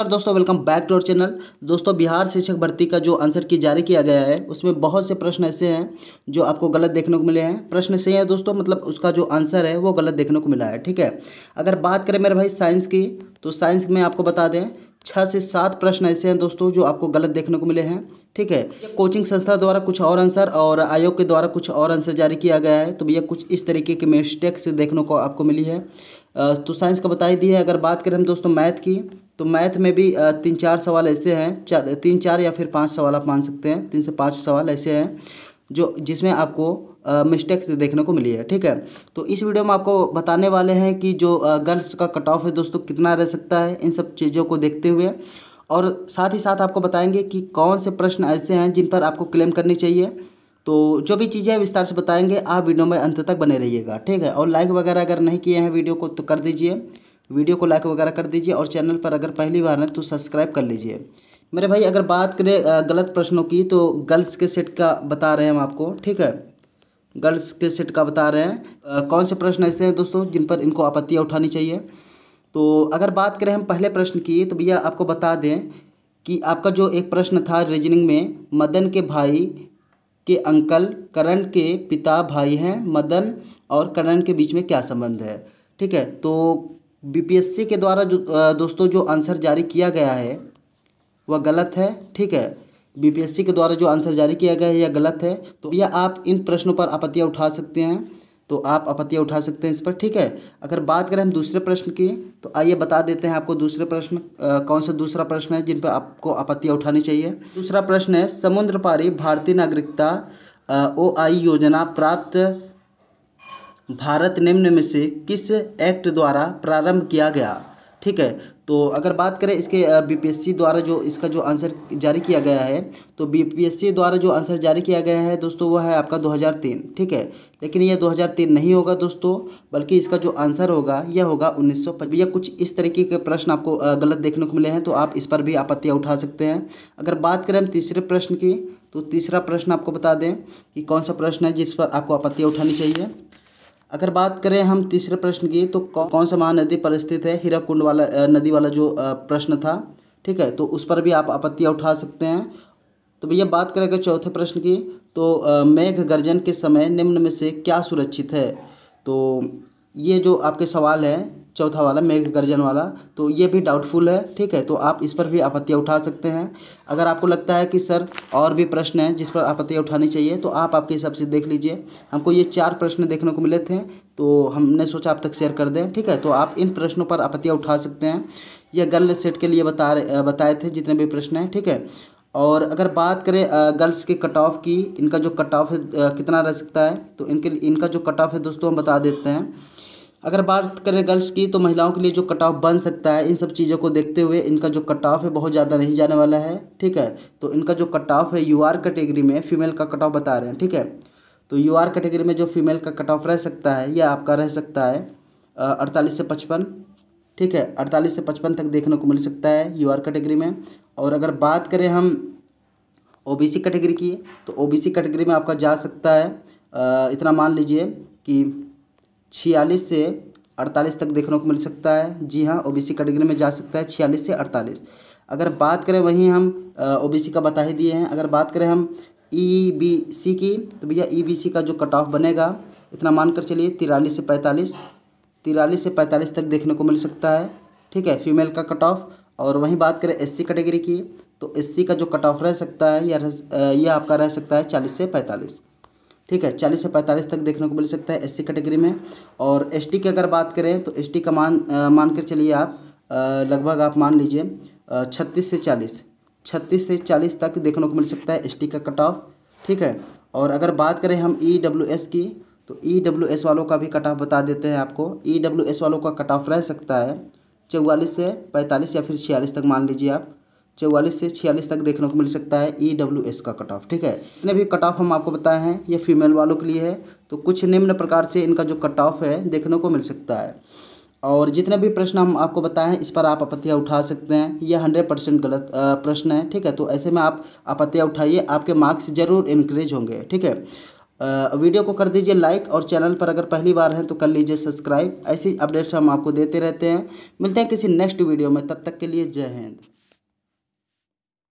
नमस्कार दोस्तों welcome back to our channel दोस्तों बिहार शिक्षक भर्ती का जो आंसर की जारी किया गया है उसमें बहुत से प्रश्न ऐसे हैं जो आपको गलत देखने को मिले हैं प्रश्न ऐसे हैं दोस्तों मतलब उसका जो आंसर है वो गलत देखने को मिला है ठीक है अगर बात करें मेरे भाई साइंस की तो साइंस में आपको बता दें छः से सात प्रश्न ऐसे हैं दोस्तों जो आपको गलत देखने को मिले हैं ठीक है कोचिंग संस्था द्वारा कुछ और आंसर और आयोग के द्वारा कुछ और आंसर जारी किया गया है तो भैया कुछ इस तरीके के मिस्टेक्स देखने को आपको मिली है तो साइंस का बता ही दिए अगर बात करें हम दोस्तों मैथ की तो मैथ में भी तीन चार सवाल ऐसे हैं चार तीन चार या फिर पाँच सवाल आप मान सकते हैं तीन से पाँच सवाल ऐसे हैं जो जिसमें आपको मिस्टेक्स देखने को मिली है ठीक है तो इस वीडियो में आपको बताने वाले हैं कि जो गर्ल्स का कट ऑफ है दोस्तों कितना रह सकता है इन सब चीज़ों को देखते हुए और साथ ही साथ आपको बताएंगे कि कौन से प्रश्न ऐसे हैं जिन पर आपको क्लेम करनी चाहिए तो जो भी चीज़ें विस्तार से बताएंगे आप वीडियो में अंत तक बने रहिएगा ठीक है और लाइक वगैरह अगर नहीं किए हैं वीडियो को तो कर दीजिए वीडियो को लाइक वगैरह कर दीजिए और चैनल पर अगर पहली बार है तो सब्सक्राइब कर लीजिए मेरे भाई अगर बात करें गलत प्रश्नों की तो गर्ल्स के सेट का बता रहे हैं हम आपको ठीक है गर्ल्स के सेट का बता रहे हैं कौन से प्रश्न ऐसे हैं दोस्तों जिन पर इनको आपत्तियाँ उठानी चाहिए तो अगर बात करें हम पहले प्रश्न की तो भैया आपको बता दें कि आपका जो एक प्रश्न था रीजनिंग में मदन के भाई के अंकल करण के पिता भाई हैं मदन और करण के बीच में क्या संबंध है ठीक है तो बीपीएससी के द्वारा जो दोस्तों जो आंसर जारी किया गया है वह गलत है ठीक है बीपीएससी के द्वारा जो आंसर जारी किया गया है यह गलत है तो यह आप इन प्रश्नों पर आपत्तियाँ उठा सकते हैं तो आप आपत्तियाँ उठा सकते हैं इस पर ठीक है अगर बात करें हम दूसरे प्रश्न की तो आइए बता देते हैं आपको दूसरे प्रश्न कौन सा दूसरा प्रश्न है जिन पर आपको आपत्तियाँ उठानी चाहिए दूसरा प्रश्न है समुद्र पारी भारतीय नागरिकता ओ आई योजना प्राप्त भारत निम्न में से किस एक्ट द्वारा प्रारंभ किया गया ठीक है तो अगर बात करें इसके बीपीएससी द्वारा जो इसका जो आंसर जारी किया गया है तो बीपीएससी द्वारा जो आंसर जारी किया गया है दोस्तों वह है आपका 2003 ठीक है लेकिन यह 2003 नहीं होगा दोस्तों बल्कि इसका जो आंसर होगा यह होगा उन्नीस सौ या कुछ इस तरीके के प्रश्न आपको गलत देखने को मिले हैं तो आप इस पर भी आपत्तियाँ उठा सकते हैं अगर बात करें तीसरे प्रश्न की तो तीसरा प्रश्न आपको बता दें कि कौन सा प्रश्न है जिस पर आपको आपत्तियाँ उठानी चाहिए अगर बात करें हम तीसरे प्रश्न की तो कौन सा महानदी पर स्थित है कुंड वाला नदी वाला जो प्रश्न था ठीक है तो उस पर भी आप आपत्तियाँ उठा सकते हैं तो भैया बात करें अगर चौथे प्रश्न की तो मेघ गर्जन के समय निम्न में से क्या सुरक्षित है तो ये जो आपके सवाल हैं चौथा वाला मेघ गर्जन वाला तो ये भी डाउटफुल है ठीक है तो आप इस पर भी आपत्तियाँ उठा सकते हैं अगर आपको लगता है कि सर और भी प्रश्न हैं जिस पर आपत्तियाँ उठानी चाहिए तो आप आपके हिसाब से देख लीजिए हमको ये चार प्रश्न देखने को मिले थे तो हमने सोचा आप तक शेयर कर दें ठीक है तो आप इन प्रश्नों पर आपत्तियाँ उठा सकते हैं यह गर्ल सेट के लिए बता बताए थे जितने भी प्रश्न हैं ठीक है और अगर बात करें गर्ल्स के कट ऑफ की इनका जो कट ऑफ है कितना रह सकता है तो इनके इनका जो कट ऑफ है दोस्तों हम बता देते हैं अगर बात करें गर्ल्स की तो महिलाओं के लिए जो कट ऑफ बन सकता है इन सब चीज़ों को देखते हुए इनका जो कट ऑफ है बहुत ज़्यादा नहीं जाने वाला है ठीक है तो इनका जो कट ऑफ है यू आर कैटेगरी में फीमेल का कट ऑफ बता रहे हैं ठीक है तो यू आर कैटेगरी में जो फीमेल का कट ऑफ रह सकता है या आपका रह सकता है अड़तालीस से पचपन ठीक है अड़तालीस से पचपन तक देखने को मिल सकता है यू आर कैटेगरी में और अगर बात करें हम ओ बी सी कैटेगरी की तो ओ बी सी कैटेगरी में आपका जा सकता है इतना मान लीजिए कि छियालीस से अड़तालीस तक देखने को मिल सकता है जी हाँ ओबीसी कैटेगरी में जा सकता है छियालीस से अड़तालीस अगर बात करें वहीं हम ओबीसी का बता ही दिए हैं अगर बात करें हम ई बी सी की तो भैया ई बी सी का जो कट ऑफ बनेगा इतना मान कर चलिए तिरालीस से पैंतालीस तिरालीस से पैंतालीस तक देखने को मिल सकता है ठीक है फीमेल का कट ऑफ और वहीं बात करें एससी कैटेगरी की तो एससी का जो कट ऑफ रह सकता है या रह, यह आपका रह सकता है चालीस से पैंतालीस ठीक है चालीस से पैंतालीस तक देखने को मिल सकता है एससी कैटेगरी में और एसटी की अगर बात करें तो एसटी का मान मान कर चलिए आप लगभग आप मान लीजिए छत्तीस से चालीस छत्तीस से चालीस तक देखने को मिल सकता है एसटी का कट ऑफ ठीक है और अगर बात करें हम ई डब्ल्यू एस की तो ई डब्ल्यू एस वालों का भी कट ऑफ बता देते हैं आपको ई डब्ल्यू एस वालों का कट ऑफ रह सकता है चौवालीस से पैंतालीस या फिर छियालीस तक मान लीजिए आप चौवालीस से छियालीस तक देखने को मिल सकता है ई डब्ल्यू एस का कट ऑफ ठीक है इतने भी कट ऑफ हम आपको बताए हैं ये फीमेल वालों के लिए है तो कुछ निम्न प्रकार से इनका जो कट ऑफ है देखने को मिल सकता है और जितने भी प्रश्न हम आपको बताएं इस पर आप आपत्तियाँ उठा सकते हैं यह हंड्रेड परसेंट गलत प्रश्न है ठीक है तो ऐसे में आप आपत्तियाँ उठाइए आपके मार्क्स ज़रूर इंक्रीज होंगे ठीक है वीडियो को कर दीजिए लाइक और चैनल पर अगर पहली बार हैं तो कर लीजिए सब्सक्राइब ऐसी अपडेट्स हम आपको देते रहते हैं मिलते हैं किसी नेक्स्ट वीडियो में तब तक के लिए जय हिंद